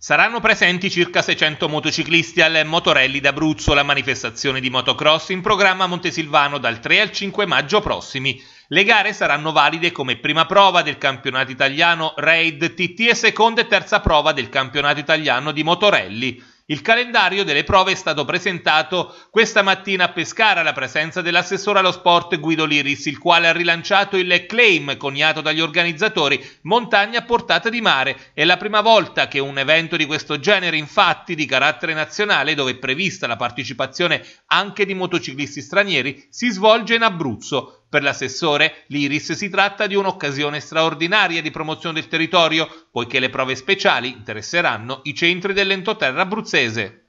Saranno presenti circa 600 motociclisti al Motorelli d'Abruzzo, la manifestazione di motocross in programma a Montesilvano dal 3 al 5 maggio prossimi. Le gare saranno valide come prima prova del campionato italiano Raid TT e seconda e terza prova del campionato italiano di Motorelli. Il calendario delle prove è stato presentato questa mattina a Pescara alla presenza dell'assessore allo sport Guido Liris, il quale ha rilanciato il claim coniato dagli organizzatori Montagna a portata di mare. È la prima volta che un evento di questo genere, infatti, di carattere nazionale, dove è prevista la partecipazione anche di motociclisti stranieri, si svolge in Abruzzo. Per l'assessore Liris si tratta di un'occasione straordinaria di promozione del territorio, poiché le prove speciali interesseranno i centri dell'entoterra abruzzese.